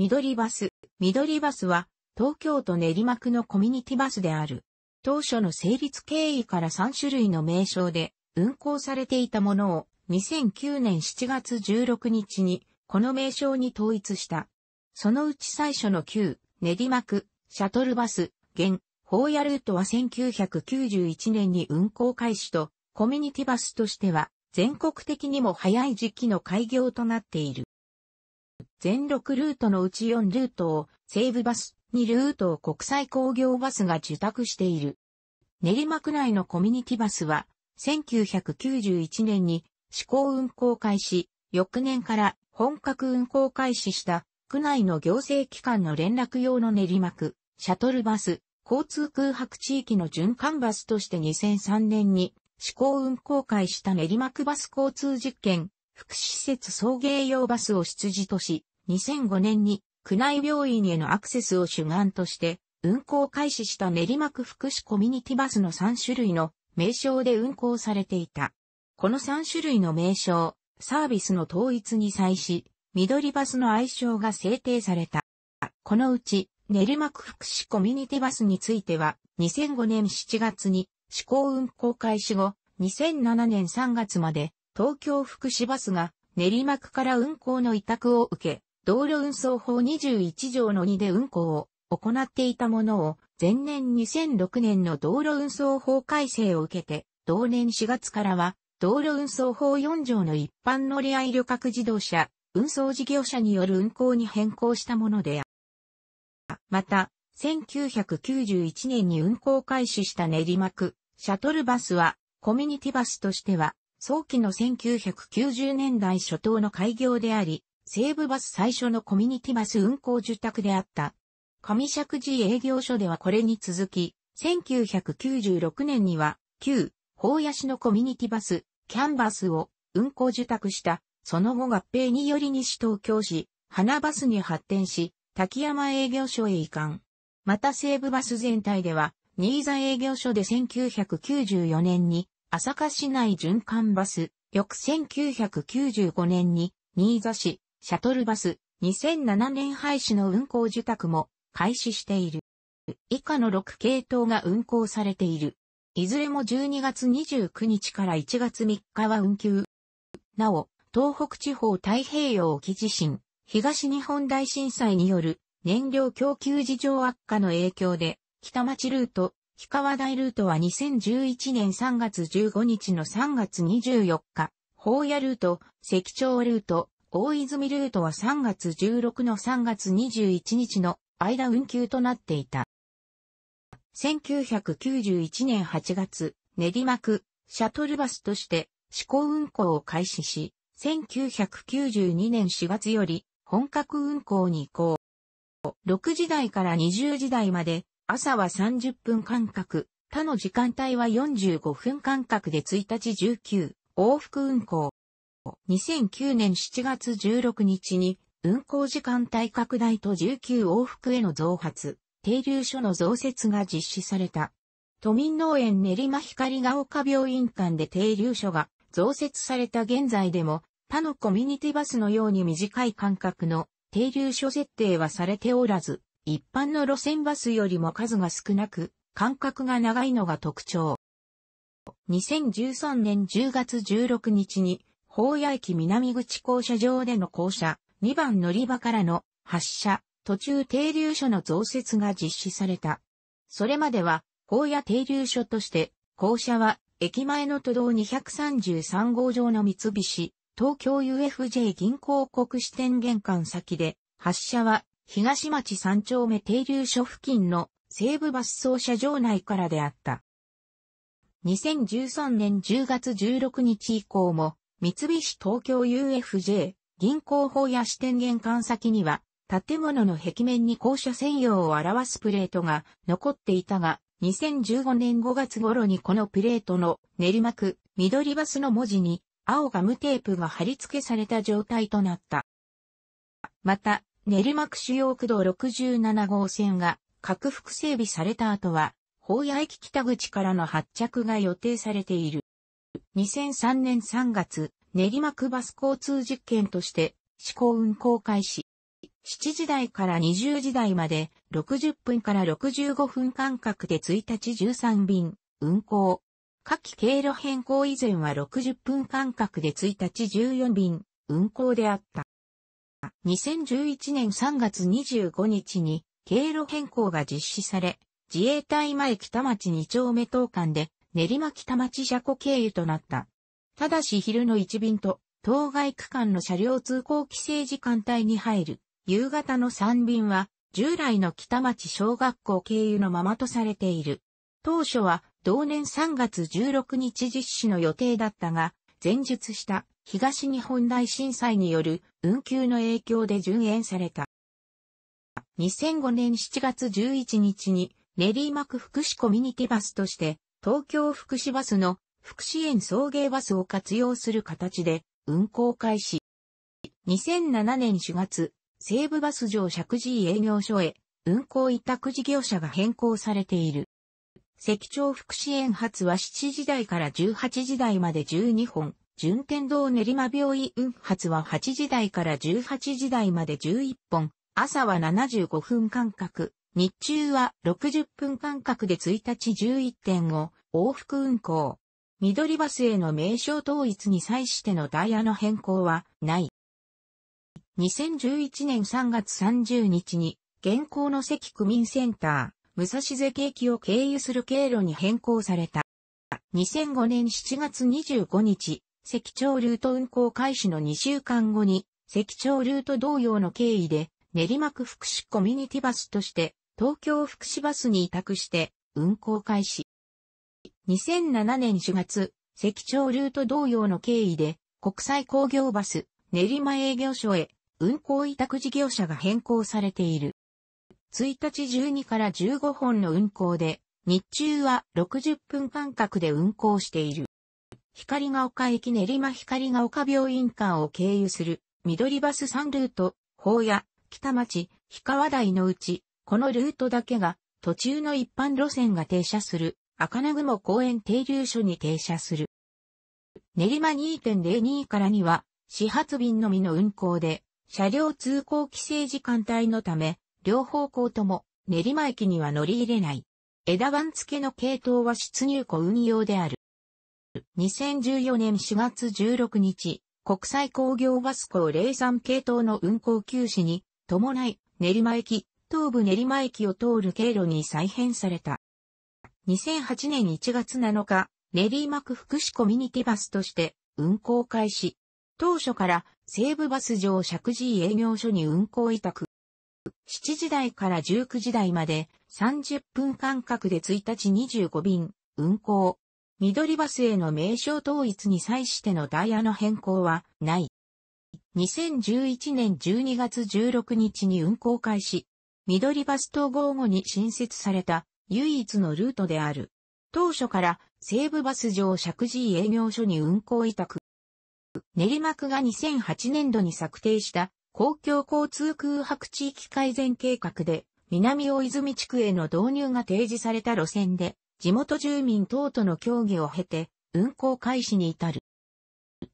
緑バス。緑バスは、東京都練馬区のコミュニティバスである。当初の成立経緯から3種類の名称で運行されていたものを、2009年7月16日に、この名称に統一した。そのうち最初の旧、練馬区、シャトルバス、現、ホーヤルートは1991年に運行開始と、コミュニティバスとしては、全国的にも早い時期の開業となっている。全6ルートのうち4ルートを西武バス、2ルートを国際工業バスが受託している。練馬区内のコミュニティバスは、1991年に試行運行開始、翌年から本格運行開始した区内の行政機関の連絡用の練馬区、シャトルバス、交通空白地域の循環バスとして2003年に試行運行開始した練馬区バス交通実験、福祉施設送迎用バスを出自とし、2005年に区内病院へのアクセスを主眼として運行開始した練馬区福祉コミュニティバスの3種類の名称で運行されていた。この3種類の名称、サービスの統一に際し、緑バスの愛称が制定された。このうち、練馬区福祉コミュニティバスについては、2005年7月に試行運行開始後、2007年3月まで東京福祉バスが練馬区から運行の委託を受け、道路運送法21条の2で運行を行っていたものを、前年2006年の道路運送法改正を受けて、同年4月からは、道路運送法4条の一般乗合旅客自動車、運送事業者による運行に変更したものである。また、1991年に運行開始した練馬区、シャトルバスは、コミュニティバスとしては、早期の1990年代初頭の開業であり、西武バス最初のコミュニティバス運行受託であった。上尺寺営業所ではこれに続き、1996年には、旧、法屋市のコミュニティバス、キャンバスを運行受託した、その後合併により西東京市、花バスに発展し、滝山営業所へ移管。また西武バス全体では、新座営業所で1994年に、朝霞市内循環バス、翌1995年に、新座市、シャトルバス、2007年廃止の運行受託も開始している。以下の6系統が運行されている。いずれも12月29日から1月3日は運休。なお、東北地方太平洋沖地震、東日本大震災による燃料供給事情悪化の影響で、北町ルート、氷川台ルートは2011年3月15日の3月24日、宝屋ルート、石町ルート、大泉ルートは3月16の3月21日の間運休となっていた。1991年8月、練馬区、シャトルバスとして試行運行を開始し、1992年4月より本格運行に移行。6時台から20時台まで、朝は30分間隔、他の時間帯は45分間隔で1日19、往復運行。2009年7月16日に、運行時間帯拡大と19往復への増発、停留所の増設が実施された。都民農園練馬光が丘病院間で停留所が増設された現在でも、他のコミュニティバスのように短い間隔の停留所設定はされておらず、一般の路線バスよりも数が少なく、間隔が長いのが特徴。2013年10月16日に荒野駅南口校舎上での校舎、2番乗り場からの発車、途中停留所の増設が実施された。それまでは、荒野停留所として、校舎は、駅前の都道233号上の三菱、東京 UFJ 銀行国支店玄関先で、発車は、東町三丁目停留所付近の西部バス走車場内からであった。2013年10月16日以降も三菱東京 UFJ、銀行法や支店玄関先には、建物の壁面に校舎専用を表すプレートが残っていたが、2015年5月頃にこのプレートの練馬区緑バスの文字に青ガムテープが貼り付けされた状態となった。また、練馬区主要区道67号線が拡幅整備された後は、法屋駅北口からの発着が予定されている。2003年3月、練馬区バス交通実験として試行運行開始。7時台から20時台まで60分から65分間隔で1日13便運行。下記経路変更以前は60分間隔で1日14便運行であった。2011年3月25日に経路変更が実施され、自衛隊前北町2丁目等間で練馬北町車庫経由となった。ただし昼の一便と、当該区間の車両通行規制時間帯に入る、夕方の三便は、従来の北町小学校経由のままとされている。当初は、同年3月16日実施の予定だったが、前述した東日本大震災による運休の影響で順延された。2005年7月11日に練馬区福祉コミュニティバスとして東京福祉バスの福祉園送迎バスを活用する形で運行開始。2007年4月、西武バス上石神営業所へ運行委託事業者が変更されている。関町福祉園発は7時台から18時台まで12本、順天堂練馬病院発は8時台から18時台まで11本、朝は75分間隔、日中は60分間隔で1日11.5、往復運行。緑バスへの名称統一に際してのダイヤの変更はない。2011年3月30日に、現行の関区民センター、武蔵関駅を経由する経路に変更された。2005年7月25日、関町ルート運行開始の2週間後に、関町ルート同様の経緯で、練馬区福祉コミュニティバスとして、東京福祉バスに委託して、運行開始。2007年4月、石長ルート同様の経緯で、国際工業バス、練馬営業所へ、運行委託事業者が変更されている。1日12から15本の運行で、日中は60分間隔で運行している。光が丘駅練馬光が丘病院間を経由する、緑バス3ルート、法屋、北町、氷川台のうち、このルートだけが、途中の一般路線が停車する赤名雲公園停留所に停車する。練馬2.02からには、始発便のみの運行で、車両通行規制時間帯のため、両方向とも練馬駅には乗り入れない。枝番付の系統は出入庫運用である。2014年4月16日、国際工業バス港03系統の運行休止に伴い、練馬駅、東武練馬駅を通る経路に再編された。2008年1月7日、練馬区福祉コミュニティバスとして運行開始。当初から西武バス上石神営業所に運行委託。7時台から19時台まで30分間隔で1日25便運行。緑バスへの名称統一に際してのダイヤの変更はない。2011年12月16日に運行開始。緑バス統合後に新設された唯一のルートである。当初から西武バス上石神営業所に運行委託。練馬区が2008年度に策定した公共交通空白地域改善計画で南大泉地区への導入が提示された路線で地元住民等との協議を経て運行開始に至る。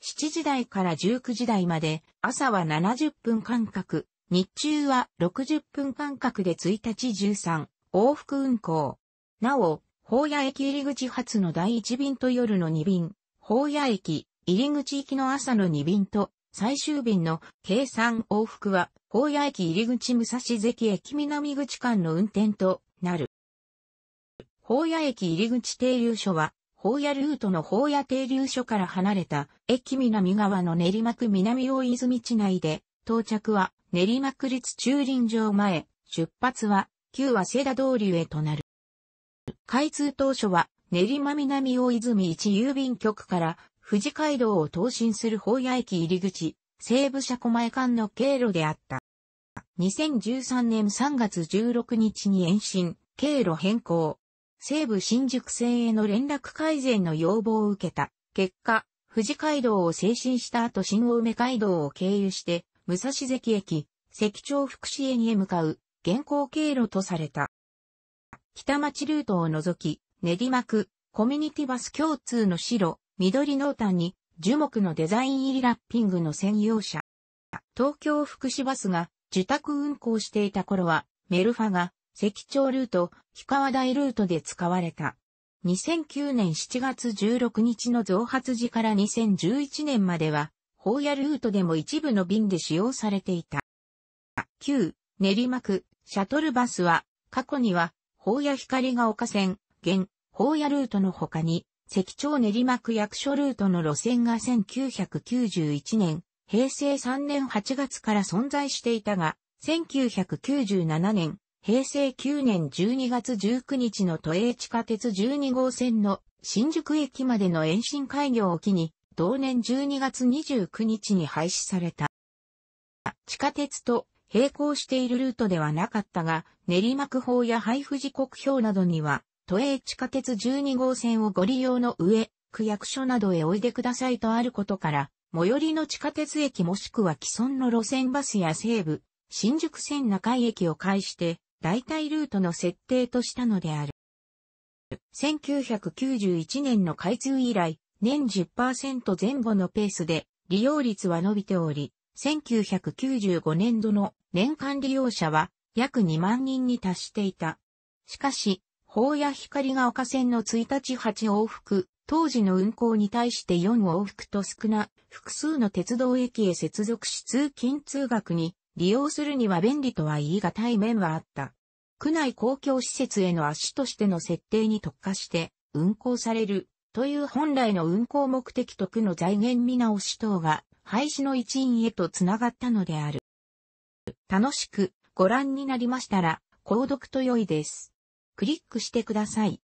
7時台から19時台まで朝は70分間隔、日中は60分間隔で1日13、往復運行。なお、宝屋駅入口発の第1便と夜の2便、宝屋駅入口行きの朝の2便と最終便の計算往復は、宝屋駅入口武蔵関駅南口間の運転となる。宝屋駅入口停留所は、宝屋ルートの宝屋停留所から離れた駅南側の練馬区南大泉地内で、到着は練馬区立駐輪場前、出発は旧は瀬田通りへとなる。開通当初は、練馬南大泉一郵便局から富士街道を東進する法屋駅入り口、西武車小前間の経路であった。2013年3月16日に延伸、経路変更。西武新宿線への連絡改善の要望を受けた。結果、富士街道を精進した後新青梅街道を経由して、武蔵関駅、関町福祉園へ向かう現行経路とされた。北町ルートを除き、練馬区、コミュニティバス共通の白、緑濃淡に、樹木のデザイン入りラッピングの専用車。東京福祉バスが受託運行していた頃は、メルファが、石町ルート、氷川台ルートで使われた。2009年7月16日の増発時から2011年までは、ーヤルートでも一部の便で使用されていた。旧練馬区、シャトルバスは、過去には、法や光が丘線、現、法やルートの他に、関町練馬区役所ルートの路線が1991年、平成3年8月から存在していたが、1997年、平成9年12月19日の都営地下鉄12号線の新宿駅までの延伸開業を機に、同年12月29日に廃止された。地下鉄と並行しているルートではなかったが、練馬区法や配布時刻表などには、都営地下鉄12号線をご利用の上、区役所などへおいでくださいとあることから、最寄りの地下鉄駅もしくは既存の路線バスや西部、新宿線中井駅を介して、代替ルートの設定としたのである。1991年の開通以来、年10%前後のペースで利用率は伸びており、1995年度の年間利用者は約2万人に達していた。しかし、法や光が丘線の1日8往復、当時の運行に対して4往復と少な、複数の鉄道駅へ接続し通勤通学に利用するには便利とは言い難い面はあった。区内公共施設への足としての設定に特化して運行されるという本来の運行目的と区の財源見直し等が廃止の一員へと繋がったのである。楽しくご覧になりましたら、購読と良いです。クリックしてください。